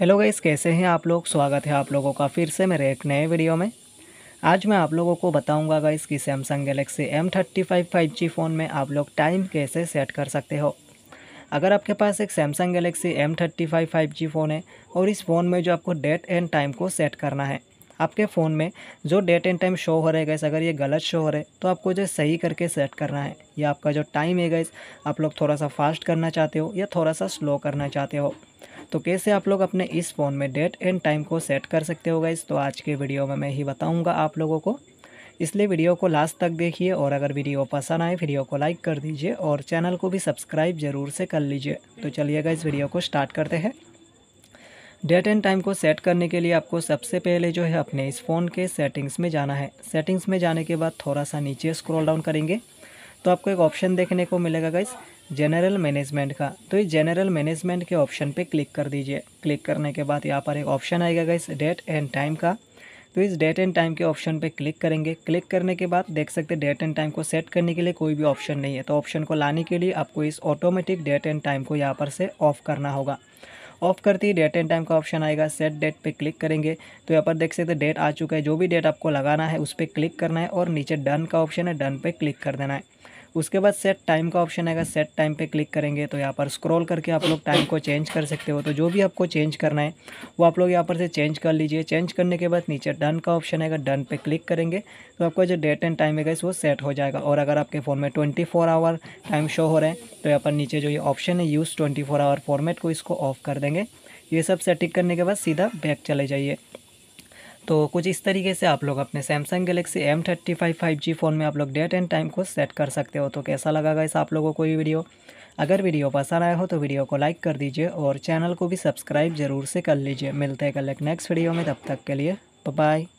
hello guys कैसे हैं आप लोग स्वागत है आप लोगों का फिर से मेरे एक नए वीडियो में आज मैं आप लोगों को बताऊंगा गाइस कि Samsung Galaxy M thirty five five G phone में आप लोग टाइम कैसे सेट कर सकते हो अगर आपके पास एक Samsung Galaxy M thirty five five G phone है और इस फ़ोन में जो आपको डेट एंड टाइम को सेट करना है आपके फ़ोन में जो डेट एंड टाइम शो हो रहे गैस अगर ये गलत शो हो रहे तो आपको जो सही करके सेट करना है या आपका जो टाइम है गैस आप लोग थोड़ा सा फास्ट करना चाहते हो या थोड़ा सा स्लो करना चाहते हो तो कैसे आप लोग अपने इस फ़ोन में डेट एंड टाइम को सेट कर सकते हो गाइज़ तो आज के वीडियो में मैं ही बताऊँगा आप लोगों को इसलिए वीडियो को लास्ट तक देखिए और अगर वीडियो पसंद आए वीडियो को लाइक कर दीजिए और चैनल को भी सब्सक्राइब ज़रूर से कर लीजिए तो चलिएगा इस वीडियो को स्टार्ट करते हैं डेट एंड टाइम को सेट करने के लिए आपको सबसे पहले जो है अपने इस फ़ोन के सेटिंग्स में जाना है सेटिंग्स में जाने के बाद थोड़ा सा नीचे स्क्रॉल डाउन करेंगे तो आपको एक ऑप्शन देखने को मिलेगा गाइज़ जनरल मैनेजमेंट का तो इस जनरल मैनेजमेंट के ऑप्शन पे क्लिक कर दीजिए क्लिक करने के बाद यहाँ पर एक ऑप्शन आएगा इस डेट एंड टाइम का तो इस डेट एंड टाइम के ऑप्शन पे क्लिक करेंगे क्लिक करने के बाद देख सकते हैं डेट एंड टाइम को सेट करने के लिए कोई भी ऑप्शन नहीं है तो ऑप्शन को लाने के लिए आपको इस ऑटोमेटिक डेट एंड टाइम को यहाँ पर से ऑफ करना होगा ऑफ करते ही डेट एंड टाइम का ऑप्शन आएगा सेट डेट पे क्लिक करेंगे तो यहाँ पर देख सकते हैं डेट आ चुका है जो भी डेट आपको लगाना है उस पर क्लिक करना है और नीचे डन का ऑप्शन है डन पे क्लिक कर देना है उसके बाद सेट टाइम का ऑप्शन आएगा सेट टाइम पे क्लिक करेंगे तो यहाँ पर स्क्रॉल करके आप लोग टाइम को चेंज कर सकते हो तो जो भी आपको चेंज करना है वो आप लोग यहाँ पर से चेंज कर लीजिए चेंज करने के बाद नीचे डन का ऑप्शन आएगा डन पे क्लिक करेंगे तो आपका जो डेट एंड टाइम है वो सेट हो जाएगा और अगर आपके फ़ोन में ट्वेंटी आवर टाइम शो हो रहे हैं तो यहाँ पर नीचे जो ये ऑप्शन है यूज़ ट्वेंटी आवर फॉर्मेट को इसको ऑफ कर देंगे ये सब सेटिंग करने के बाद सीधा बैक चले जाइए तो कुछ इस तरीके से आप लोग अपने Samsung Galaxy M thirty five five G phone में आप लोग डेट एंड टाइम को सेट कर सकते हो तो कैसा लगा इस आप लोगों को ये वीडियो अगर वीडियो पसंद आया हो तो वीडियो को लाइक कर दीजिए और चैनल को भी सब्सक्राइब जरूर से कर लीजिए मिलते हैं कल एक नेक्स्ट वीडियो में तब तक के लिए बाय